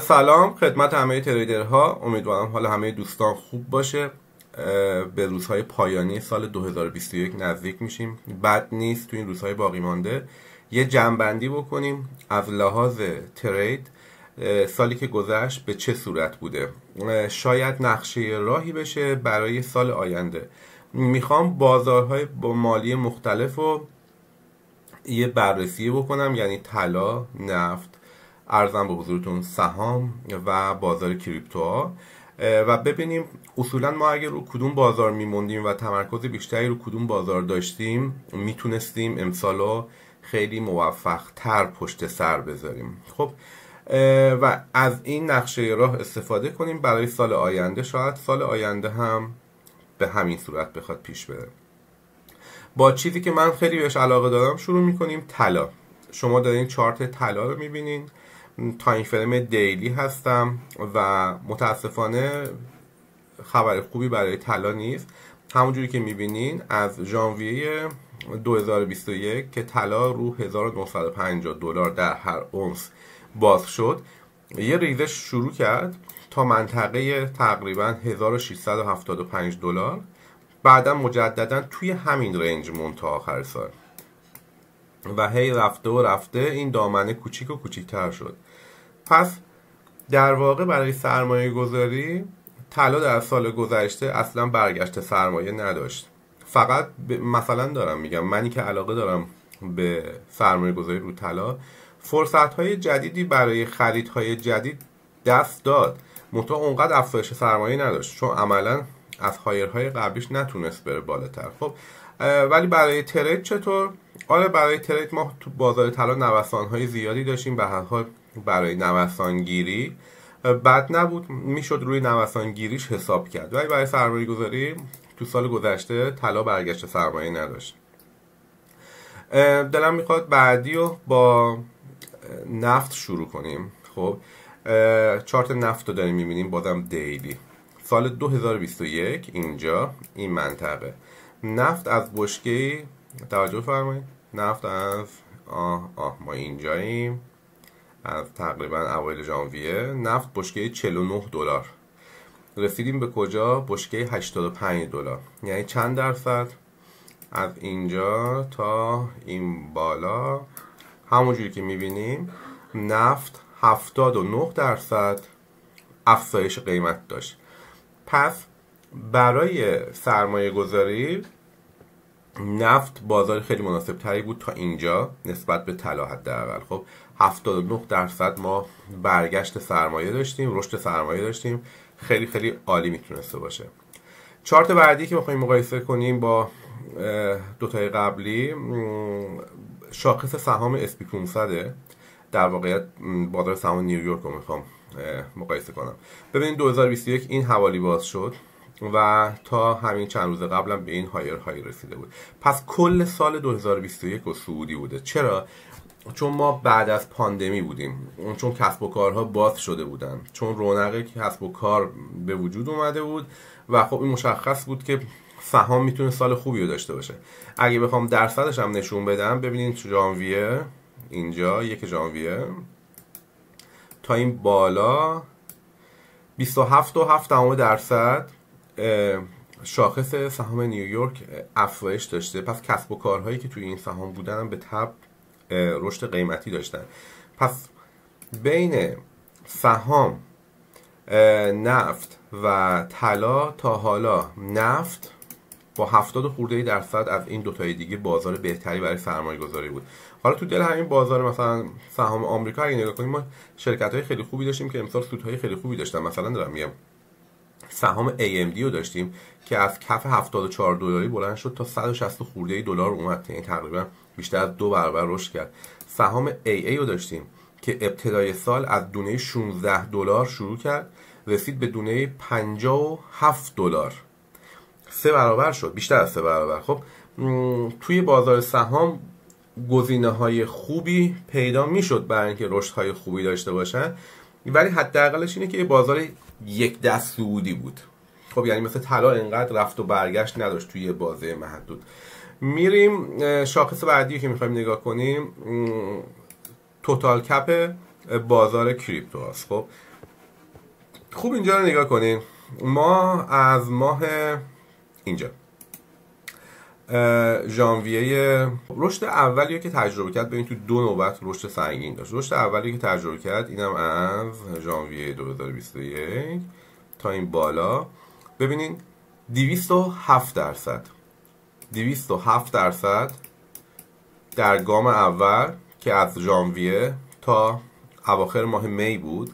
سلام خدمت همه تریدرها امیدوارم حالا همه دوستان خوب باشه به روزهای پایانی سال 2021 نزدیک میشیم بد نیست تو این روزهای باقی مانده یه جمعبندی بکنیم از لحاظ ترید سالی که گذشت به چه صورت بوده شاید نقشه راهی بشه برای سال آینده میخوام بازارهای با مالی مختلف رو یه بررسی بکنم یعنی طلا نفت ارزم به حضورتون سهام و بازار کریپتو ها و ببینیم اصولا ما اگر رو کدوم بازار میموندیم و تمرکز بیشتری رو کدوم بازار داشتیم میتونستیم امسالا خیلی موفق تر پشت سر بذاریم خب و از این نقشه راه استفاده کنیم برای سال آینده شاید سال آینده هم به همین صورت بخواد پیش بره با چیزی که من خیلی بهش علاقه دارم شروع میکنیم طلا شما دارین چارت طلا رو میبینین تایم فریم دیلی هستم و متاسفانه خبر خوبی برای طلا نیست همونجوری که میبینین از ژانویه 2021 که طلا رو 1950 دلار در هر اونس باز شد یه ریزش شروع کرد تا منطقه تقریبا 1675 دلار بعدا مجددا توی همین رنج مون تا آخر سال و هی رفته و رفته این دامنه کوچیک و کوچیکتر شد پس در واقع برای سرمایه گذاری طلا در سال گذشته اصلا برگشت سرمایه نداشت فقط مثلا دارم میگم منی که علاقه دارم به سرمایه گذاری رو طلا فرصت های جدیدی برای خرید های جدید دست داد منتها اونقدر افزایش سرمایه نداشت چون عملا از های قبلیش نتونست بره بالاتر خب ولی برای ترید چطور آره برای ترید ما تو بازار طلا نوسان های زیادی داشتیم به هر حال برای نوسانگیری بد نبود میشد روی نوسانگیریش حساب کرد ولی برای سرمایه گذاری تو سال گذشته طلا برگشت سرمایه نداشت دلم میخواد بعدی رو با نفت شروع کنیم خب چارت نفت رو داریم میبینیم بازم دیلی سال 2021 اینجا این منطقه نفت از بشکه توجه فرمایید نفت از آه ما اینجاییم از تقریبا اوایل ژانویه نفت بشکه 49 دلار رسیدیم به کجا بشکه 85 دلار یعنی چند درصد از اینجا تا این بالا همونجوری که میبینیم نفت 79 درصد افزایش قیمت داشت پس برای سرمایه گذاری نفت بازار خیلی مناسب تری بود تا اینجا نسبت به طلا حداقل خب 79 درصد ما برگشت سرمایه داشتیم رشد سرمایه داشتیم خیلی خیلی عالی میتونسته باشه چارت بعدی که میخوایم مقایسه کنیم با دوتای قبلی شاخص سهام SP 500 در واقعیت بازار سهام نیویورک رو میخوام مقایسه کنم ببینید 2021 این حوالی باز شد و تا همین چند روز قبلم به این هایر های رسیده بود پس کل سال 2021 و سعودی بوده چرا چون ما بعد از پاندمی بودیم چون کسب و کارها باز شده بودن چون رونق کسب و کار به وجود اومده بود و خب این مشخص بود که سهام میتونه سال خوبی رو داشته باشه اگه بخوام درصدش هم نشون بدم ببینید جانویه اینجا یک ژانویه تا این بالا 27 و 7 درصد شاخص سهام نیویورک افزایش داشته پس کسب و کارهایی که توی این سهام بودن به تب رشد قیمتی داشتن پس بین سهام نفت و طلا تا حالا نفت با هفتاد خورده درصد از این دوتای دیگه بازار بهتری برای سرمایه گذاری بود حالا تو دل همین بازار مثلا سهام آمریکا اگه نگاه کنیم ما شرکت های خیلی خوبی داشتیم که امسال سودهای خیلی خوبی داشتن مثلا دارم میگم سهام AMD رو داشتیم که از کف 74 دلاری بلند شد تا 160 خورده دلار اومد یعنی تقریبا بیشتر از دو برابر رشد کرد سهام AA رو داشتیم که ابتدای سال از دونه 16 دلار شروع کرد رسید به دونه 57 دلار سه برابر شد بیشتر از سه برابر خب توی بازار سهام گزینه های خوبی پیدا میشد برای اینکه رشد های خوبی داشته باشن ولی حداقلش اینه که یه بازار یک دست سعودی بود خب یعنی مثل طلا انقدر رفت و برگشت نداشت توی یه بازه محدود میریم شاخص بعدی که میخوایم نگاه کنیم توتال کپ بازار کریپتو هست خب خوب اینجا رو نگاه کنیم ما از ماه اینجا ژانویه رشد اولی که تجربه کرد ببین تو دو نوبت رشد سنگین داشت رشد اولی که تجربه کرد اینم از ژانویه 2021 تا این بالا ببینین 207 درصد 207 درصد در گام اول که از ژانویه تا اواخر ماه می بود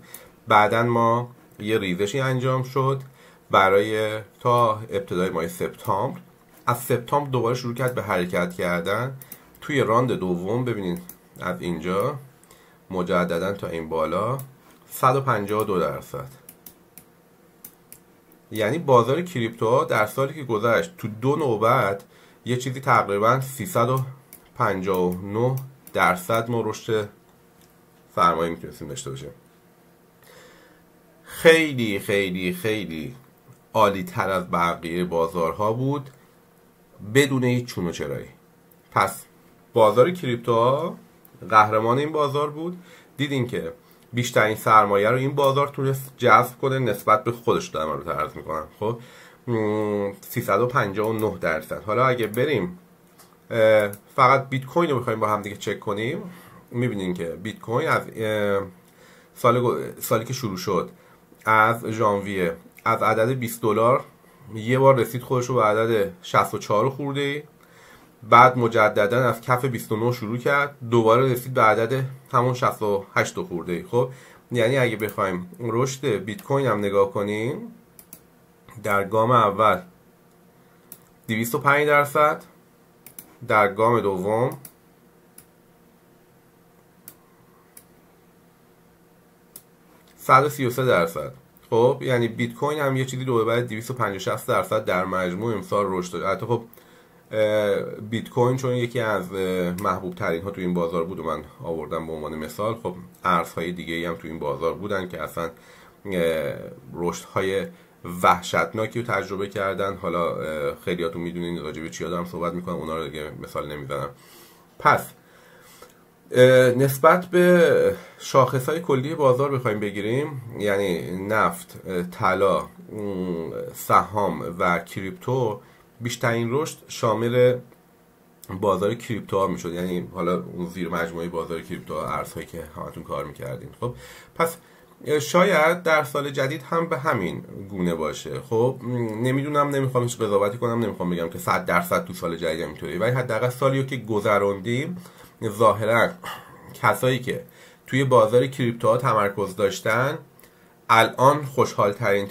بعدا ما یه ریزشی انجام شد برای تا ابتدای ماه سپتامبر از سپتامبر دوباره شروع کرد به حرکت کردن توی راند دوم ببینید از اینجا مجددا تا این بالا 152 درصد یعنی بازار کریپتو در سالی که گذشت تو دو نوبت یه چیزی تقریبا 359 درصد ما رشد سرمایه میتونستیم داشته باشیم خیلی خیلی خیلی عالی تر از بقیه بازارها بود بدون هیچ چون چرایی پس بازار کریپتو قهرمان این بازار بود دیدین که بیشترین سرمایه رو این بازار تونست جذب کنه نسبت به خودش در رو عرض میکنم خب 359 درصد حالا اگه بریم فقط بیت کوین رو بخوایم با هم دیگه چک کنیم میبینیم که بیت کوین از سالی که شروع شد از ژانویه از عدد 20 دلار یه بار رسید خودش رو به عدد 64 خورده بعد مجددا از کف 29 شروع کرد دوباره رسید به عدد همون 68 خورده خب یعنی اگه بخوایم رشد بیت کوین هم نگاه کنیم در گام اول 205 درصد در گام دوم 133 درصد خب یعنی بیت کوین هم یه چیزی دو بعد 250 درصد در مجموع امسال رشد داره خب بیت کوین چون یکی از محبوب ترین ها تو این بازار بود و من آوردم به عنوان مثال خب ارزهای دیگه هم تو این بازار بودن که اصلا رشد های وحشتناکی رو تجربه کردن حالا خیلیاتون میدونین راجع به چیا دارم صحبت میکنم اونا رو دیگه مثال نمیزنم پس نسبت به شاخص های کلی بازار بخوایم بگیریم یعنی نفت، طلا، سهام و کریپتو بیشترین رشد شامل بازار کریپتو ها میشد یعنی حالا اون زیر مجموعه بازار کریپتو ارزهایی که همتون کار میکردین خب پس شاید در سال جدید هم به همین گونه باشه خب نمیدونم نمیخوام هیچ قضاوتی کنم نمیخوام بگم که 100 درصد تو سال جدید اینطوری ولی حداقل سالی که گذروندیم ظاهرا کسایی که توی بازار ها تمرکز داشتن الان خوشحال ترین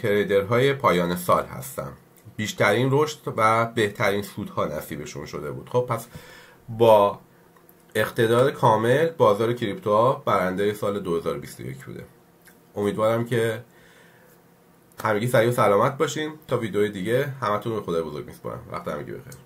های پایان سال هستن بیشترین رشد و بهترین سودها نصیبشون شده بود خب پس با اقتدار کامل بازار ها برنده سال 2021 بوده امیدوارم که همگی سریع و سلامت باشین تا ویدیو دیگه همتون به خدای بزرگ میسپارم وقت همگی بخیر